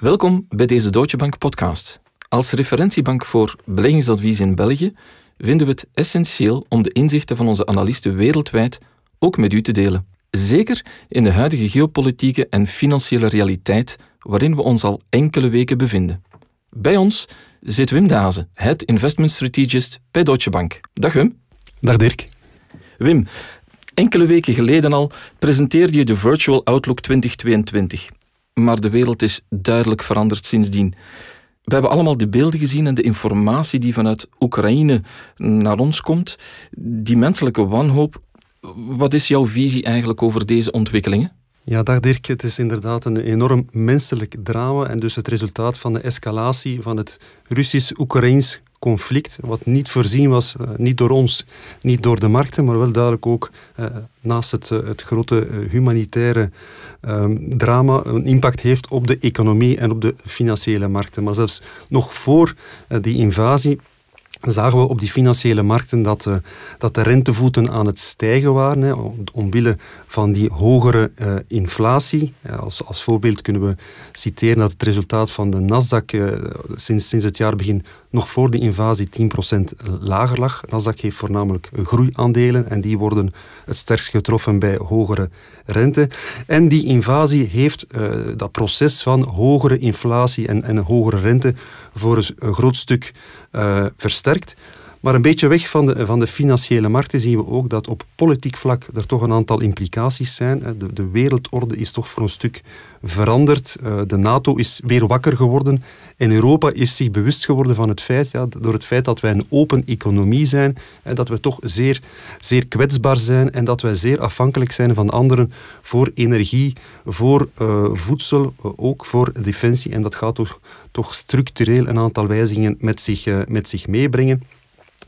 Welkom bij deze Deutsche Bank podcast. Als referentiebank voor beleggingsadvies in België vinden we het essentieel om de inzichten van onze analisten wereldwijd ook met u te delen. Zeker in de huidige geopolitieke en financiële realiteit waarin we ons al enkele weken bevinden. Bij ons zit Wim Dazen, het Investment Strategist bij Deutsche Bank. Dag Wim. Dag Dirk. Wim, enkele weken geleden al presenteerde je de Virtual Outlook 2022 maar de wereld is duidelijk veranderd sindsdien. We hebben allemaal de beelden gezien en de informatie die vanuit Oekraïne naar ons komt. Die menselijke wanhoop. Wat is jouw visie eigenlijk over deze ontwikkelingen? Ja, dag Dirk. Het is inderdaad een enorm menselijk drama en dus het resultaat van de escalatie van het Russisch-Oekraïns conflict, wat niet voorzien was, eh, niet door ons, niet door de markten, maar wel duidelijk ook eh, naast het, eh, het grote humanitaire ehm, drama een impact heeft op de economie en op de financiële markten. Maar zelfs nog voor die invasie zagen we op die financiële markten dat, dat de rentevoeten aan het stijgen waren, hè, omwille van die hogere inflatie. Als, als voorbeeld kunnen we citeren dat het resultaat van de Nasdaq sinds, sinds het jaar nog voor de invasie 10% lager lag. Nasdaq heeft voornamelijk groeiaandelen en die worden het sterkst getroffen bij hogere rente. En die invasie heeft eh, dat proces van hogere inflatie en, en hogere rente voor een groot stuk eh, versterkt. Maar een beetje weg van de, van de financiële markten zien we ook dat op politiek vlak er toch een aantal implicaties zijn. De, de wereldorde is toch voor een stuk veranderd. Eh, de NATO is weer wakker geworden. En Europa is zich bewust geworden van het feit, ja, door het feit dat wij een open economie zijn, dat we toch zeer, zeer kwetsbaar zijn en dat wij zeer afhankelijk zijn van anderen voor energie, voor eh, voedsel, eh, ook voor defensie. En dat gaat toch, toch structureel een aantal wijzigingen met zich, met zich meebrengen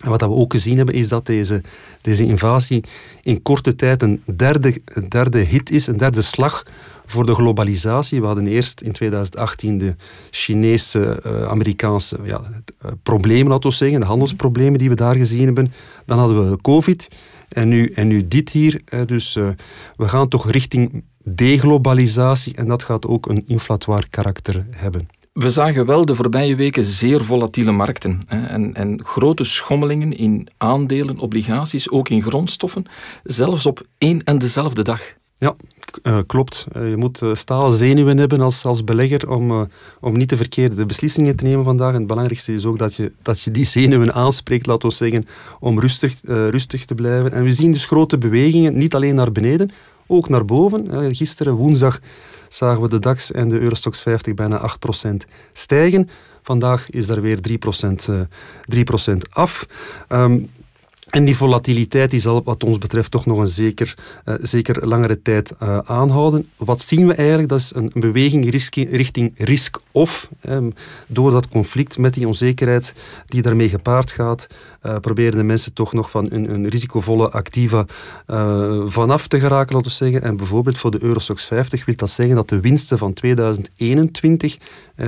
wat we ook gezien hebben, is dat deze, deze invasie in korte tijd een derde, derde hit is, een derde slag voor de globalisatie. We hadden eerst in 2018 de Chinese, eh, Amerikaanse ja, eh, problemen, laten we zeggen, de handelsproblemen die we daar gezien hebben. Dan hadden we COVID en nu, en nu dit hier. dus eh, we gaan toch richting deglobalisatie en dat gaat ook een inflatoir karakter hebben we zagen wel de voorbije weken zeer volatiele markten hè, en, en, grote schommelingen in aandelen, obligaties, ook in grondstoffen, zelfs op één en dezelfde dag. Ja, eh, klopt. Eh, je moet uh, staal zenuwen hebben als, als belegger om, om niet de verkeerde beslissingen te nemen vandaag. En het belangrijkste is ook dat je, dat je die zenuwen aanspreekt, laten we zeggen, om rustig, rustig te blijven. En we zien dus grote bewegingen, niet alleen naar beneden, ook naar boven. Eh, gisteren woensdag zagen we de DAX en de Eurostox 50 bijna 8% stijgen. Vandaag is daar weer 3%, 3 eh, af. Ehm, en die volatiliteit die zal wat ons betreft toch nog een zeker, eh, zeker langere tijd eh, aanhouden. Wat zien we eigenlijk? Dat is een, een beweging richting risk-off. Ehm, door dat conflict met die onzekerheid die daarmee gepaard gaat, eh, proberen de mensen toch nog van hun, risicovolle activa vanaf te geraken, laten we zeggen. En bijvoorbeeld voor de Eurostox 50 wil dat zeggen dat de winsten van 2021,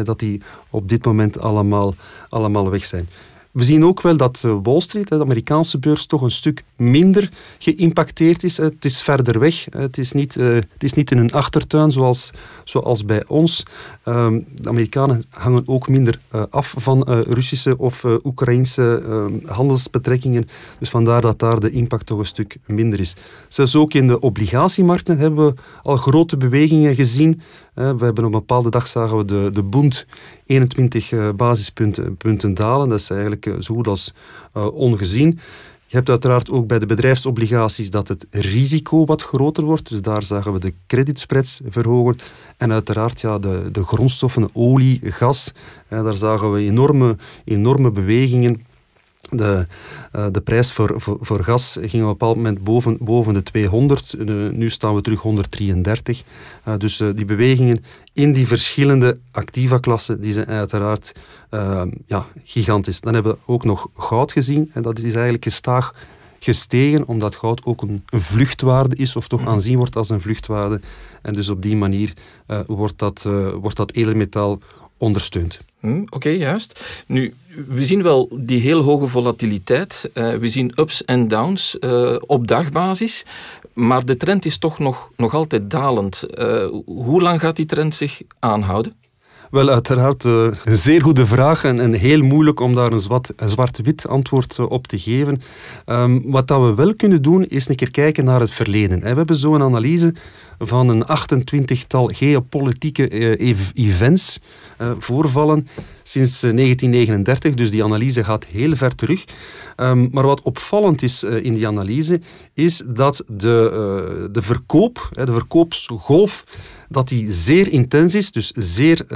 dat die op dit moment allemaal, allemaal weg zijn. We zien ook wel dat eh, Wall Street, de Amerikaanse beurs, toch een stuk minder geïmpacteerd is. Het is verder weg. Het is niet, eh, het is niet in een achtertuin zoals, zoals bij ons. Ehm, de Amerikanen hangen ook minder eh, af van Russische of Oekraïnse ehm, handelsbetrekkingen. Dus vandaar dat daar de impact toch een stuk minder is. Zelfs ook in de obligatiemarkten hebben we al grote bewegingen gezien. We hebben op een bepaalde dag zagen we de, de boend 21 eh, basispunten punten dalen. Dat is eigenlijk eh, zo goed als eh, ongezien. Je hebt uiteraard ook bij de bedrijfsobligaties dat het risico wat groter wordt. Dus daar zagen we de creditspreads verhogen. En uiteraard ja, de, de grondstoffen, olie, gas. daar zagen we enorme, enorme bewegingen. De, eh, de prijs voor, voor, voor, gas ging op een bepaald moment boven, boven de 200. nu staan we terug 133. Uh, eh, dus eh, die bewegingen in die verschillende activa klassen die zijn uiteraard ja, gigantisch. Dan hebben we ook nog goud gezien. En dat is eigenlijk gestaag gestegen, omdat goud ook een, vluchtwaarde is, of toch mhm. aanzien wordt als een vluchtwaarde. En dus op die manier wordt, dat, wordt dat edelmetaal ondersteund. Hm, oké, juist. Nu, we zien wel die heel hoge volatiliteit. Eh, we zien ups en downs eh, op dagbasis. Maar de trend is toch nog, nog altijd dalend. Eh, hoe lang gaat die trend zich aanhouden? Wel, uiteraard een zeer goede vraag en, heel moeilijk om daar een, zwart-wit antwoord op te geven. Ehm, wat dat we wel kunnen doen, is een keer kijken naar het verleden. We hebben zo'n analyse van een 28-tal geopolitieke eh, events, eh, voorvallen sinds 1939. Eh, dus die analyse gaat heel ver terug. Ehm, maar wat opvallend is in die analyse, is dat de, de verkoop, de verkoopsgolf, dat die zeer intens is, dus zeer,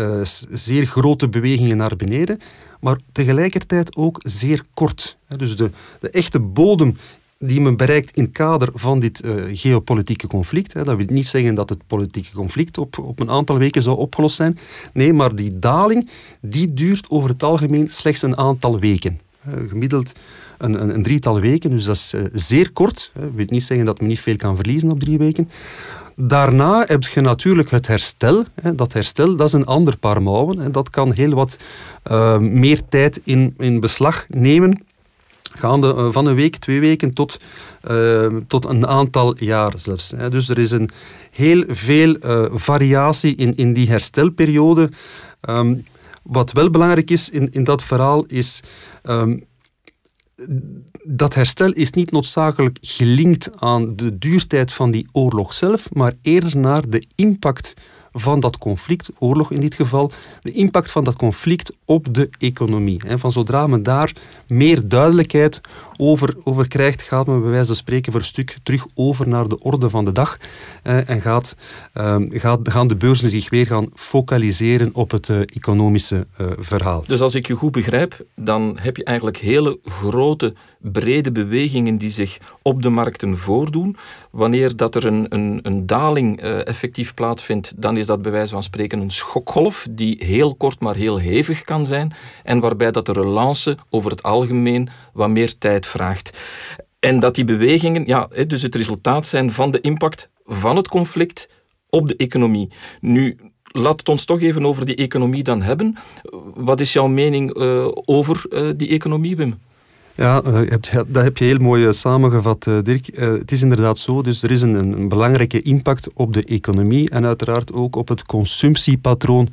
zeer grote bewegingen naar beneden, maar tegelijkertijd ook zeer kort. Dus de, de echte bodem die men bereikt in het kader van dit eh, geopolitieke conflict. Hè. Dat wil niet zeggen dat het politieke conflict op, op een aantal weken zou opgelost zijn. Nee, maar die daling die duurt over het algemeen slechts een aantal weken. Eh, gemiddeld een, een, een, drietal weken, dus dat is eh, zeer kort. Dat wil niet zeggen dat men niet veel kan verliezen op drie weken. Daarna heb je natuurlijk het herstel. Dat herstel dat is een ander paar mouwen. en Dat kan heel wat meer tijd in, in beslag nemen gaande eh, van een week, twee weken tot, eh, tot een aantal jaar zelfs. Hè. Dus er is een heel veel eh, variatie in, in die herstelperiode. Ehm, wat wel belangrijk is in, in dat verhaal is. Ehm, dat herstel is niet noodzakelijk gelinkt aan de duurtijd van die oorlog zelf, maar eerder naar de impact van dat conflict, oorlog in dit geval, de impact van dat conflict op de economie. Van zodra men daar meer duidelijkheid over, krijgt, gaat men bij wijze van spreken voor een stuk terug over naar de orde van de dag. Eh, en gaat, ehm, gaat, gaan de beurzen zich weer gaan focaliseren op het eh, economische eh, verhaal. Dus als ik je goed begrijp, dan heb je eigenlijk hele grote, brede bewegingen die zich op de markten voordoen. Wanneer dat er een, een, een daling effectief plaatsvindt, dan is dat bij wijze van spreken een schokgolf die heel kort maar heel hevig kan zijn en waarbij dat de relance over het algemeen wat meer tijd vraagt. En dat die bewegingen ja, dus het resultaat zijn van de impact van het conflict op de economie. Nu, laat het ons toch even over die economie dan hebben. Wat is jouw mening eh, over eh, die economie, Wim? Ja, eh, dat heb je heel mooi eh, samengevat, eh, Dirk. Het is inderdaad zo, dus er is een, belangrijke impact op de economie en uiteraard ook op het consumptiepatroon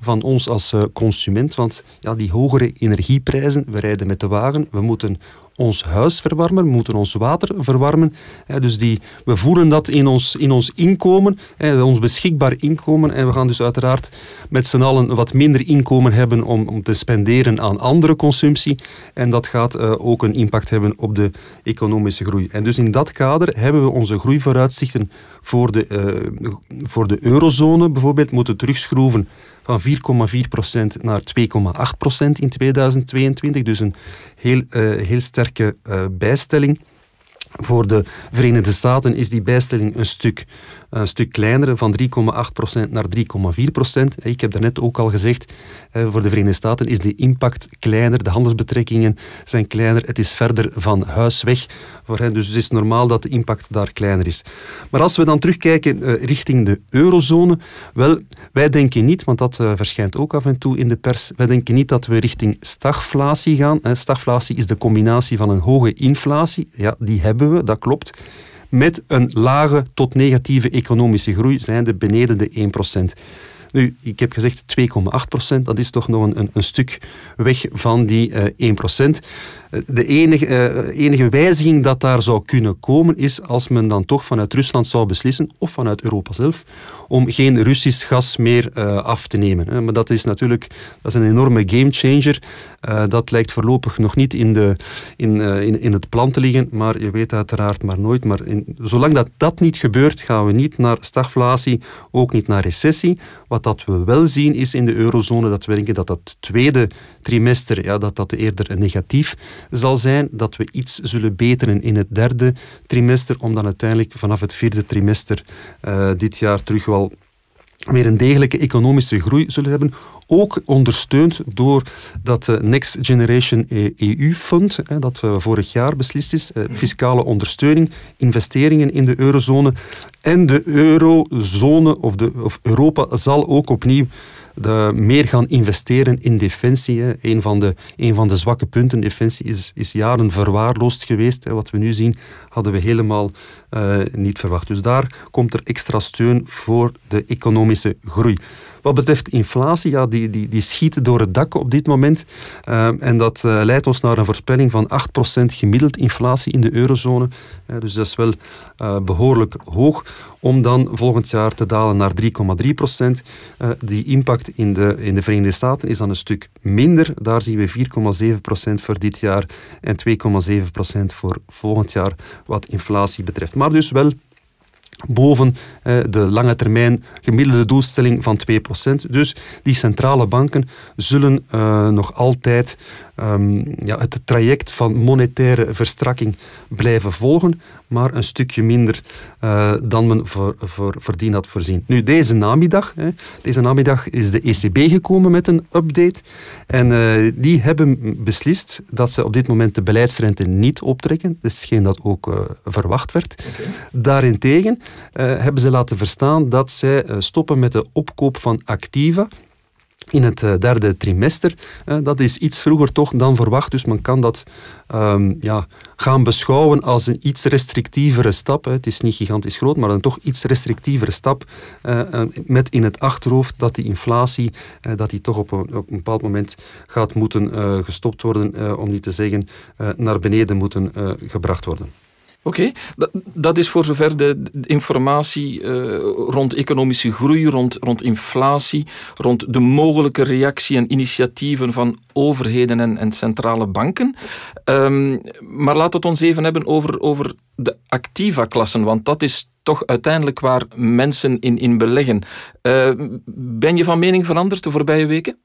van ons als consument. Want ja, die hogere energieprijzen, we rijden met de wagen, we moeten ons huis verwarmen, we moeten ons water verwarmen. Dus die, we voelen dat in ons, in ons inkomen, ons beschikbaar inkomen. En we gaan dus uiteraard met z'n allen wat minder inkomen hebben om, om te spenderen aan andere consumptie. En dat gaat ook een impact hebben op de economische groei. En dus in dat kader hebben we onze groeivooruitzichten voor de, eh, voor de eurozone bijvoorbeeld moeten terugschroeven van 4,4% naar 2,8% in 2022. Dus een heel, eh, heel sterke eh, bijstelling. Voor de Verenigde Staten is die bijstelling een stuk een stuk kleiner, van 3,8% naar 3,4%. Ik heb daarnet ook al gezegd, voor de Verenigde Staten is de impact kleiner, de handelsbetrekkingen zijn kleiner, het is verder van huis weg voor hen, dus het is normaal dat de impact daar kleiner is. Maar als we dan terugkijken eh, richting de eurozone, wel, wij denken niet, want dat eh, verschijnt ook af en toe in de pers, wij denken niet dat we richting stagflatie gaan. Stagflatie is de combinatie van een hoge inflatie, ja, die hebben we, dat klopt met een lage tot negatieve economische groei, zijnde beneden de 1%. Nu, ik heb gezegd 2,8%, dat is toch nog een, een, stuk weg van die uh, eh, 1% de enige, eh, enige wijziging dat daar zou kunnen komen is als men dan toch vanuit Rusland zou beslissen, of vanuit Europa zelf, om geen Russisch gas meer eh, af te nemen. Maar dat is natuurlijk dat is een enorme gamechanger. Eh, dat lijkt voorlopig nog niet in, de, in, in, in het plan te liggen, maar je weet uiteraard maar nooit. Maar zolang dat, dat niet gebeurt, gaan we niet naar stagflatie, ook niet naar recessie. Wat dat we wel zien is in de eurozone dat we denken dat dat tweede trimester, ja, dat dat eerder negatief zal zijn. Dat we iets zullen beteren in het derde trimester, om dan uiteindelijk vanaf het vierde trimester eh, dit jaar terug wel weer een degelijke economische groei zullen hebben. Ook ondersteund door dat eh, Next Generation EU-fund, dat eh, vorig jaar beslist is, mhm. fiscale ondersteuning, investeringen in de eurozone. En de eurozone of, de, of Europa zal ook opnieuw de, eh, meer gaan investeren in defensie. Een, van de, van de zwakke punten, defensie, is, is jaren verwaarloosd geweest. Hè. Wat we nu zien, hadden we helemaal eh, niet verwacht. Dus daar komt er extra steun voor de economische groei. Wat betreft inflatie, ja, die, die, die schiet door het dak op dit moment. Eh, en dat eh, leidt ons naar een voorspelling van 8% gemiddeld inflatie in de eurozone. Eh, dus dat is wel behoorlijk hoog. Om dan volgend jaar te dalen naar 3,3%. die impact in de, in de Verenigde Staten is dan een stuk minder. Daar zien we 4,7% voor dit jaar en 2,7% voor volgend jaar wat inflatie betreft. Maar dus wel boven eh, de lange termijn gemiddelde doelstelling van 2%. Dus die centrale banken zullen eh, nog altijd Ehm, ja, het traject van monetaire verstrakking blijven volgen, maar een stukje minder eh, dan men voor, voor, voordien had voorzien. Nu, deze namiddag, hè, deze namiddag is de ECB gekomen met een update en eh, die hebben beslist dat ze op dit moment de beleidsrente niet optrekken, dus geen dat ook eh, verwacht werd. Okay. Daarentegen hebben ze laten verstaan dat zij stoppen met de opkoop van activa in het eh, derde trimester. Eh, dat is iets vroeger toch dan verwacht, dus men kan dat ehm, ja, gaan beschouwen als een iets restrictievere stap. Het is niet gigantisch groot, maar een toch iets restrictievere stap eh, met in het achterhoofd dat die inflatie dat die toch op een, op een bepaald moment gaat moeten gestopt worden, om niet te zeggen naar beneden moeten gebracht worden. Oké, dat, is voor zover de, informatie eh, rond economische groei, rond, rond inflatie, rond de mogelijke reactie en initiatieven van overheden en, en centrale banken. Um, maar laat het ons even hebben over, over de activa-klassen, want dat is toch uiteindelijk waar mensen in, in beleggen. Eh, ben je van mening veranderd de voorbije weken?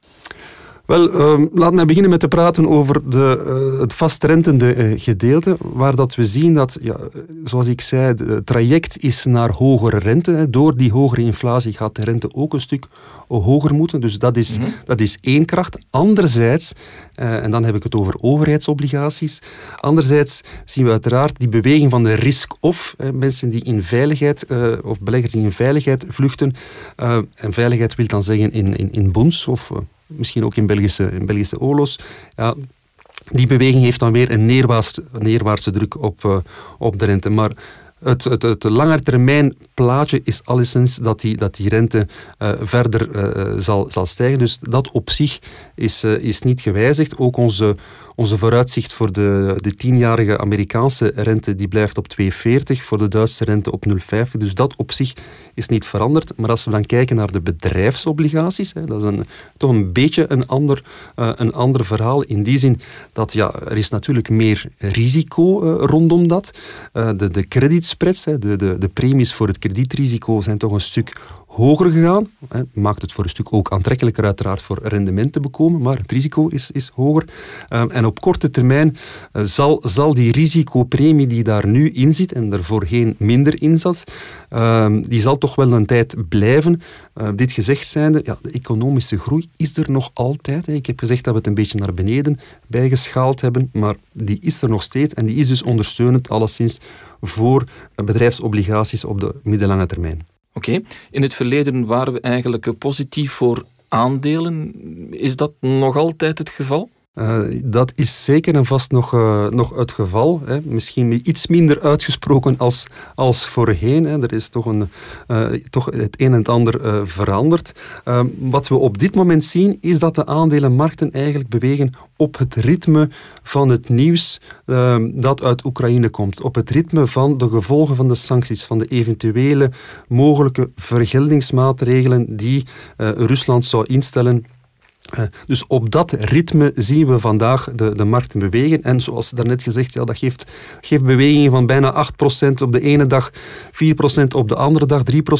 Wel, uh, laat mij beginnen met te praten over de, eh, het vastrentende eh, gedeelte, waar dat we zien dat, ja, eh, zoals ik zei, het traject is naar hogere rente. Door die hogere inflatie gaat de rente ook een stuk hoger moeten. Dus dat is, mhm. dat is één kracht. Anderzijds, en dan heb ik het over overheidsobligaties, anderzijds zien we uiteraard die beweging van de risk-off. Mensen die in veiligheid, of beleggers die in veiligheid vluchten. en veiligheid wil dan zeggen in, in, in bonds of misschien ook in Belgische, in Belgische Ja, die beweging heeft dan weer een neerwaartse, neerwaartse druk op, eh, op de rente. Maar het, het, het langetermijn plaatje is alleszins dat die, dat die rente eh, verder eh, zal, zal stijgen. Dus dat op zich is, is niet gewijzigd. Ook onze, onze vooruitzicht voor de, de tienjarige Amerikaanse rente die blijft op 2,40, voor de Duitse rente op 0,50. Dus dat op zich is niet veranderd. Maar als we dan kijken naar de bedrijfsobligaties, hè, dat is een, toch een beetje een ander, eh, een ander verhaal. In die zin dat ja, er is natuurlijk meer risico uh, rondom dat. Eh, de, de creditspreads, hè, de, de, de premies voor het kredietrisico zijn toch een stuk hoger gegaan. Hè. Maakt het voor een stuk ook aantrekkelijker uiteraard voor rendement te bekomen, maar het risico is, is hoger. Ehm, en op korte termijn eh, zal, zal die risicopremie die daar nu in zit en er voorheen minder in zat, ehm, die zal toch wel een tijd blijven. Ehm, dit gezegd zijnde, ja, de economische groei is er nog altijd. Ik heb gezegd dat we het een beetje naar beneden bijgeschaald hebben, maar die is er nog steeds en die is dus ondersteunend alleszins voor eh, bedrijfsobligaties op de middellange termijn. Oké, in het verleden waren we eigenlijk positief voor aandelen. Is dat nog altijd het geval? Eh, dat is zeker en vast nog, eh, nog het geval. Hè. Misschien iets minder uitgesproken als, als voorheen. Hè. Er is toch, een, eh, toch het een en het ander veranderd. Ehm, wat we op dit moment zien, is dat de aandelenmarkten eigenlijk bewegen op het ritme van het nieuws ehm, dat uit Oekraïne komt. Op het ritme van de gevolgen van de sancties, van de eventuele mogelijke vergeldingsmaatregelen die Rusland zou instellen eh, dus op dat ritme zien we vandaag de, de markten bewegen. En zoals daarnet gezegd, ja, dat geeft, geeft bewegingen van bijna 8% op de ene dag, 4% op de andere dag, 3%. Uh,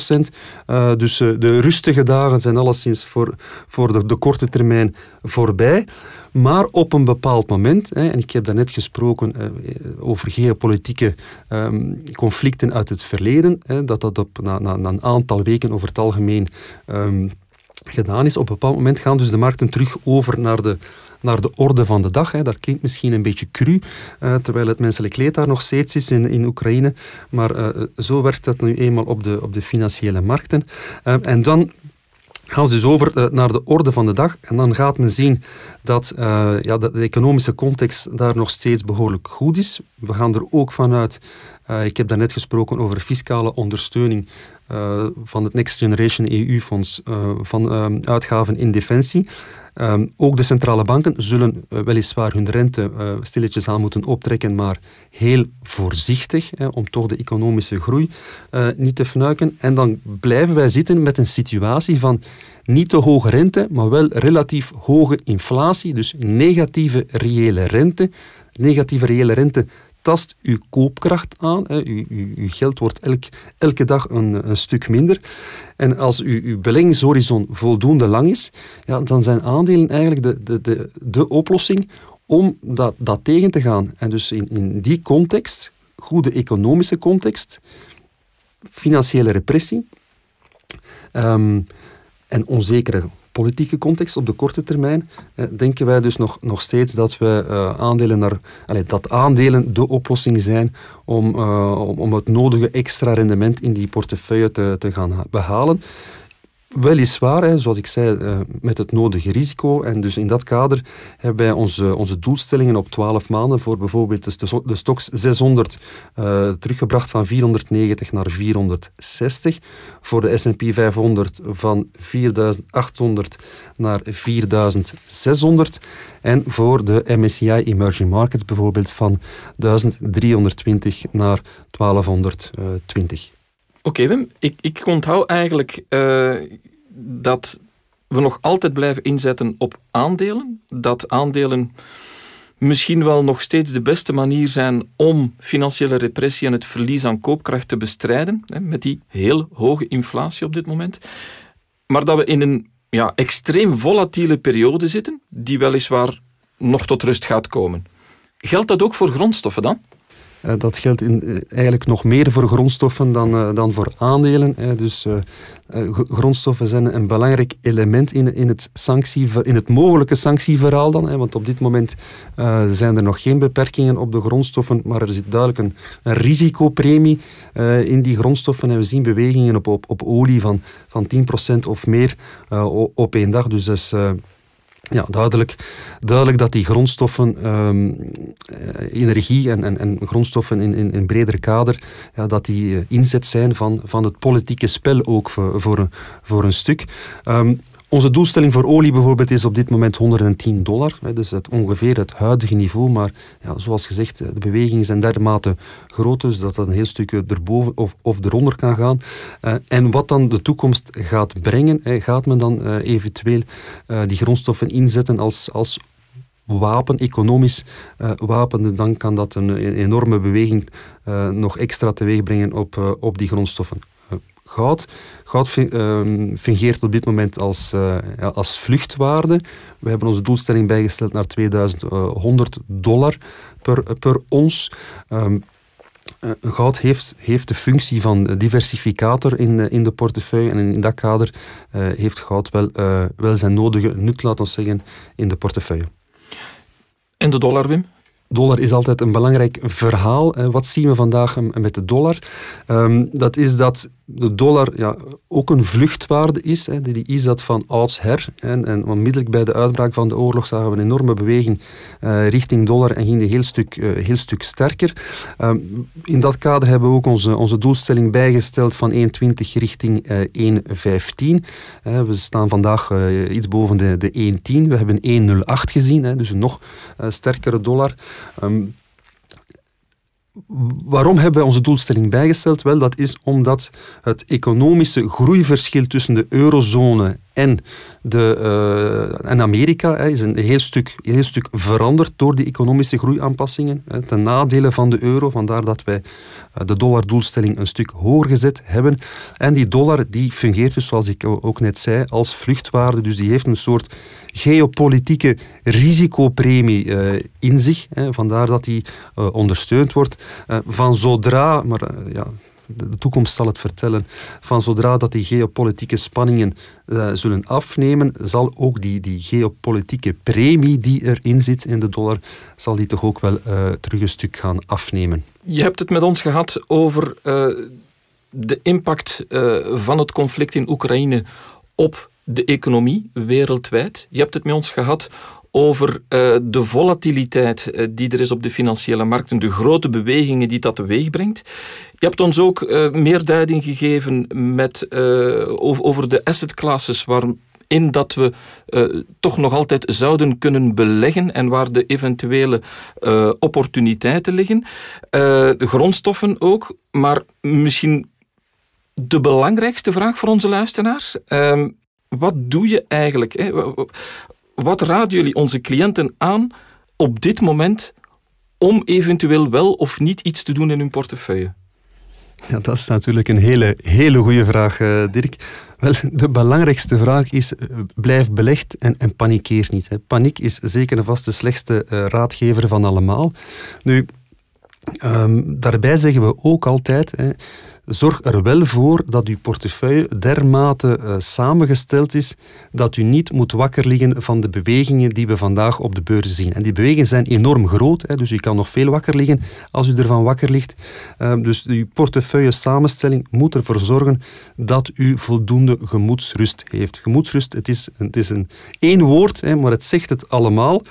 eh, dus eh, de rustige dagen zijn alleszins voor, voor de, de korte termijn voorbij. Maar op een bepaald moment, hè, en ik heb daarnet gesproken over geopolitieke ehm, conflicten uit het verleden, hè, dat dat op, na, na, een aantal weken over het algemeen um, gedaan is. Op een bepaald moment gaan dus de markten terug over naar de, naar de orde van de dag. Hè. Dat klinkt misschien een beetje cru, eh, terwijl het menselijk leed daar nog steeds is in, in Oekraïne. Maar eh, eh, zo werkt dat nu eenmaal op de, op de financiële markten. en dan gaan ze dus over naar de orde van de dag. En dan gaat men zien dat ja, de, economische context daar nog steeds behoorlijk goed is. We gaan er ook vanuit eh, ik heb daarnet gesproken over fiscale ondersteuning eh, van het Next Generation EU-fonds eh, van ehm, uitgaven in defensie. Ehm, ook de centrale banken zullen weliswaar hun rente stilletjes aan moeten optrekken, maar heel voorzichtig hè, om toch de economische groei niet te fnuiken. En dan blijven wij zitten met een situatie van niet te hoge rente, maar wel relatief hoge inflatie, dus negatieve reële rente. Negatieve reële rente tast uw koopkracht aan. Hè. U, uw geld wordt elk, elke dag een, stuk minder. En als u, uw beleggingshorizon voldoende lang is, ja, dan zijn aandelen eigenlijk de, de, de, de oplossing om dat, dat tegen te gaan. En dus in, in die context, goede economische context, financiële repressie ehm, en onzekere politieke context, op de korte termijn, eh, denken wij dus nog, nog steeds dat, we, eh, aandelen naar, dat aandelen de oplossing zijn om, eh, om, om, het nodige extra rendement in die portefeuille te, te gaan behalen. Weliswaar, hè, zoals ik zei, eh, met het nodige risico. En dus in dat kader hebben wij onze, onze doelstellingen op 12 maanden voor bijvoorbeeld de, de 600 eh, teruggebracht van 490 naar 460. Voor de SP 500 van 4800 naar 4600. En voor de MSCI Emerging Markets bijvoorbeeld van 1320 naar 1220. Oké Wim, ik, ik onthoud eigenlijk eh, dat we nog altijd blijven inzetten op aandelen. Dat aandelen misschien wel nog steeds de beste manier zijn om financiële repressie en het verlies aan koopkracht te bestrijden, hè, met die heel hoge inflatie op dit moment. Maar dat we in een ja, extreem volatiele periode zitten, die weliswaar nog tot rust gaat komen. Geldt dat ook voor grondstoffen dan? Eh, dat geldt in, eh, eigenlijk nog meer voor grondstoffen dan, eh, dan voor aandelen. dus grondstoffen zijn een belangrijk element in, in, het, sanctie, in het mogelijke sanctieverhaal dan. want op dit moment zijn er nog geen beperkingen op de grondstoffen, maar er zit duidelijk een, risicopremie in die grondstoffen. En we zien bewegingen op, op, op olie van, van 10% of meer op één dag. Dus dat ja, duidelijk, duidelijk dat die grondstoffen, ehm, eh, energie en, en, en grondstoffen in, in, in bredere kader, ja, dat die eh, inzet zijn van, van het politieke spel ook voor, voor, een, voor een stuk. Ehm, onze doelstelling voor olie bijvoorbeeld is op dit moment 110 dollar. Dus het, ongeveer het huidige niveau. Maar ja, zoals gezegd, eh, de bewegingen zijn dermate groot, dus dat dat een heel stukje erboven of, of eronder kan gaan. Eh, en wat dan de toekomst gaat brengen, gaat men dan eh, eventueel die grondstoffen inzetten als, als wapen, economisch wapen, dan kan dat een, enorme beweging nog extra teweeg brengen op, op die grondstoffen goud. Goud fungeert ehm, op dit moment als, eh, als vluchtwaarde. We hebben onze doelstelling bijgesteld naar 2100 eh, dollar per, per ons. Ehm, eh, goud heeft, heeft de functie van diversificator in, in de portefeuille. En in dat kader heeft goud wel, wel zijn nodige nut, laten we zeggen, in de portefeuille. En de dollar, Wim? Dollar is altijd een belangrijk verhaal. Wat zien we vandaag ehm, met de dollar? dat is dat de dollar ja, ook een vluchtwaarde is. Hè, die is dat van oudsher. En, en onmiddellijk bij de uitbraak van de oorlog zagen we een enorme beweging eh, richting dollar en ging die heel stuk, eh, heel stuk sterker. Ehm, in dat kader hebben we ook onze, onze doelstelling bijgesteld van 1,20 richting 1,15. Eh, we staan vandaag iets boven de, de 1,10. We hebben 1,08 gezien, hè, dus een nog sterkere dollar. Ehm, Waarom hebben we onze doelstelling bijgesteld? Wel, dat is omdat het economische groeiverschil tussen de eurozone en, de, eh, en Amerika hè, is een heel stuk, heel stuk veranderd door die economische groeiaanpassingen. Hè, ten nadele van de euro, vandaar dat wij eh, de dollardoelstelling een stuk hoger gezet hebben. En die dollar die fungeert dus, zoals ik ook net zei, als vluchtwaarde. Dus die heeft een soort geopolitieke risicopremie uh, in zich. Hè, vandaar dat die ondersteund wordt. van zodra, maar ja, de toekomst zal het vertellen, van zodra dat die geopolitieke spanningen eh, zullen afnemen, zal ook die, die geopolitieke premie die erin zit in de dollar, zal die toch ook wel eh, terug een stuk gaan afnemen. Je hebt het met ons gehad over eh, de impact van het conflict in Oekraïne op de economie wereldwijd. Je hebt het met ons gehad over eh, de volatiliteit eh, die er is op de financiële markten, de grote bewegingen die dat teweeg brengt. Je hebt ons ook eh, meer duiding gegeven met, over de asset classes waar dat we toch nog altijd zouden kunnen beleggen en waar de eventuele opportuniteiten liggen. de grondstoffen ook, maar misschien de belangrijkste vraag voor onze luisteraar. Ehm, wat doe je eigenlijk? Hè? wat raden jullie onze cliënten aan op dit moment om eventueel wel of niet iets te doen in hun portefeuille? Ja, dat is natuurlijk een hele, hele goede vraag, eh, Dirk. Wel, de belangrijkste vraag is: eh, blijf belegd en, en panikeer niet. Hè. Paniek is zeker en vast de slechtste eh, raadgever van allemaal. Nu, ehm, daarbij zeggen we ook altijd. Hè, zorg er wel voor dat uw portefeuille dermate eh, samengesteld is dat u niet moet wakker liggen van de bewegingen die we vandaag op de beurzen zien. En die bewegingen zijn enorm groot, hè, dus u kan nog veel wakker liggen als u ervan wakker ligt. Ehm, dus uw portefeuille samenstelling moet ervoor zorgen dat u voldoende gemoedsrust heeft. Gemoedsrust, het is, het is een één woord, hè, maar het zegt het allemaal.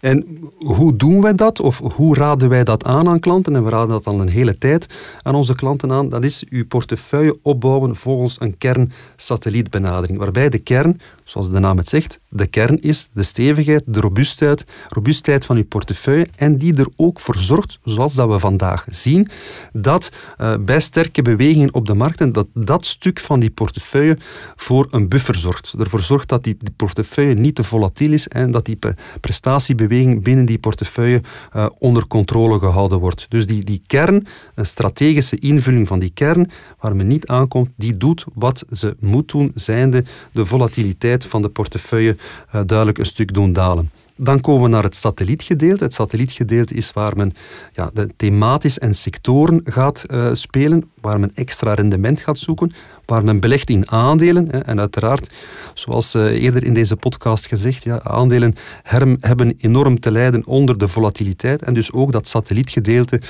En hoe doen wij dat of hoe raden wij dat aan aan klanten? En we raden dat al een hele tijd aan onze klanten aan. Dat is uw portefeuille opbouwen volgens een kernsatellietbenadering, waarbij de kern, zoals de naam het zegt, de kern is, de stevigheid, de robuustheid, robuustheid van uw portefeuille en die er ook voor zorgt, zoals dat we vandaag zien, dat eh, bij sterke bewegingen op de markten, dat dat stuk van die portefeuille voor een buffer zorgt. Ervoor zorgt dat die, portefeuille niet te volatiel is en dat die prestatiebeweging binnen die portefeuille eh, onder controle gehouden wordt. Dus die, die kern, een strategische invulling van die kern, waar men niet aankomt, die doet wat ze moet doen, zijnde de volatiliteit van de portefeuille eh, duidelijk een stuk doen dalen. Dan komen we naar het satellietgedeelte. Het satellietgedeelte is waar men ja, de thematisch en sectoren gaat eh, spelen, waar men extra rendement gaat zoeken, waar men belegt in aandelen. Hè. En uiteraard, zoals eh, eerder in deze podcast gezegd, ja, aandelen hebben enorm te lijden onder de volatiliteit. En dus ook dat satellietgedeelte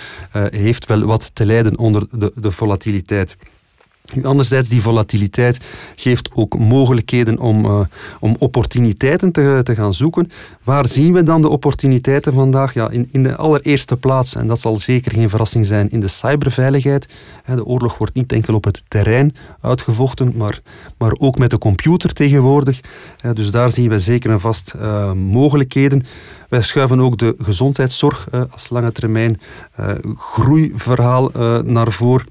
heeft wel wat te lijden onder de, de volatiliteit. Anderzijds, die volatiliteit geeft ook mogelijkheden om, eh, om opportuniteiten te, te gaan zoeken. Waar zien we dan de opportuniteiten vandaag? Ja, in, in de allereerste plaats, en dat zal zeker geen verrassing zijn, in de cyberveiligheid. De oorlog wordt niet enkel op het terrein uitgevochten, maar, maar ook met de computer tegenwoordig. Dus daar zien we zeker en vast eh, mogelijkheden. Wij schuiven ook de gezondheidszorg eh, als lange termijn groeiverhaal naar voren.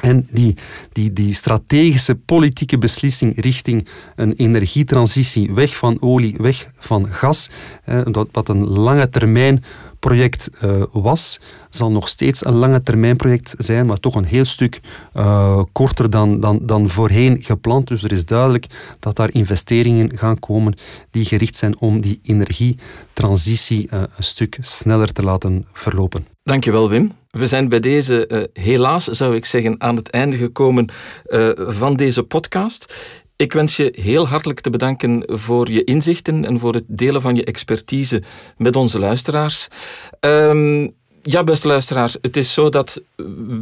En die, die, die strategische politieke beslissing richting een energietransitie, weg van olie, weg van gas, dat, wat een lange termijn project eh, was, zal nog steeds een lange termijn project zijn, maar toch een heel stuk eh, korter dan, dan, dan voorheen gepland. Dus er is duidelijk dat daar investeringen gaan komen die gericht zijn om die energietransitie eh, een stuk sneller te laten verlopen. Dankjewel Wim we zijn bij deze, eh, helaas zou ik zeggen, aan het einde gekomen eh, van deze podcast. Ik wens je heel hartelijk te bedanken voor je inzichten en voor het delen van je expertise met onze luisteraars. Ehm, ja, beste luisteraars, het is zo dat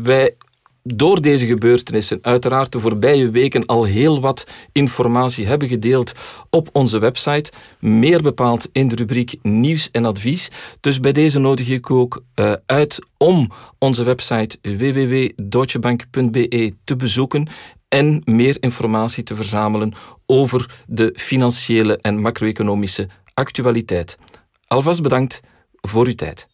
wij door deze gebeurtenissen uiteraard de voorbije weken al heel wat informatie hebben gedeeld op onze website. Meer bepaald in de rubriek nieuws en advies. Dus bij deze nodig ik ook eh, uit om onze website www.deutschebank.be te bezoeken en meer informatie te verzamelen over de financiële en macro-economische actualiteit. Alvast bedankt voor uw tijd.